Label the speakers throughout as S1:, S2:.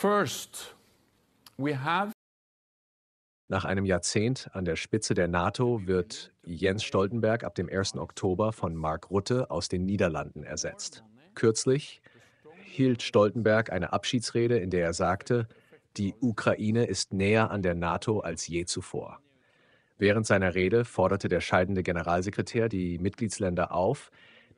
S1: First, we have nach einem Jahrzehnt an der Spitze der NATO wird Jens Stoltenberg ab dem 1. Oktober von Mark Rutte aus den Niederlanden ersetzt. Kürzlich hielt Stoltenberg eine Abschiedsrede, in der er sagte, die Ukraine ist näher an der NATO als je zuvor. Während seiner Rede forderte der scheidende Generalsekretär die Mitgliedsländer auf,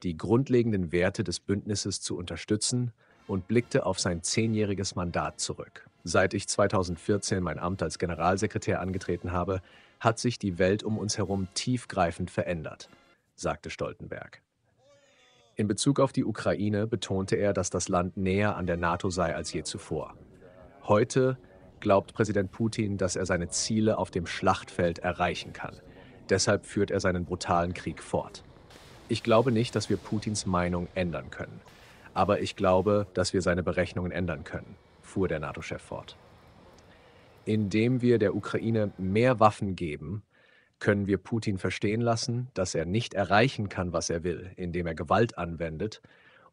S1: die grundlegenden Werte des Bündnisses zu unterstützen und blickte auf sein zehnjähriges Mandat zurück. Seit ich 2014 mein Amt als Generalsekretär angetreten habe, hat sich die Welt um uns herum tiefgreifend verändert, sagte Stoltenberg. In Bezug auf die Ukraine betonte er, dass das Land näher an der NATO sei als je zuvor. Heute glaubt Präsident Putin, dass er seine Ziele auf dem Schlachtfeld erreichen kann. Deshalb führt er seinen brutalen Krieg fort. Ich glaube nicht, dass wir Putins Meinung ändern können. Aber ich glaube, dass wir seine Berechnungen ändern können, fuhr der NATO-Chef fort. Indem wir der Ukraine mehr Waffen geben, können wir Putin verstehen lassen, dass er nicht erreichen kann, was er will, indem er Gewalt anwendet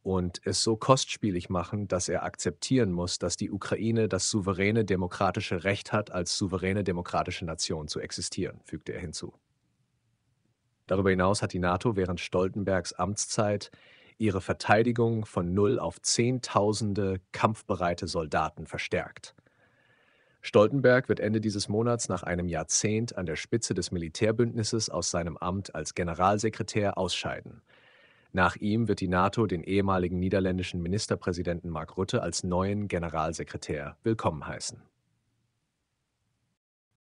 S1: und es so kostspielig machen, dass er akzeptieren muss, dass die Ukraine das souveräne demokratische Recht hat, als souveräne demokratische Nation zu existieren, fügte er hinzu. Darüber hinaus hat die NATO während Stoltenbergs Amtszeit ihre Verteidigung von Null auf Zehntausende kampfbereite Soldaten verstärkt. Stoltenberg wird Ende dieses Monats nach einem Jahrzehnt an der Spitze des Militärbündnisses aus seinem Amt als Generalsekretär ausscheiden. Nach ihm wird die NATO den ehemaligen niederländischen Ministerpräsidenten Mark Rutte als neuen Generalsekretär willkommen heißen.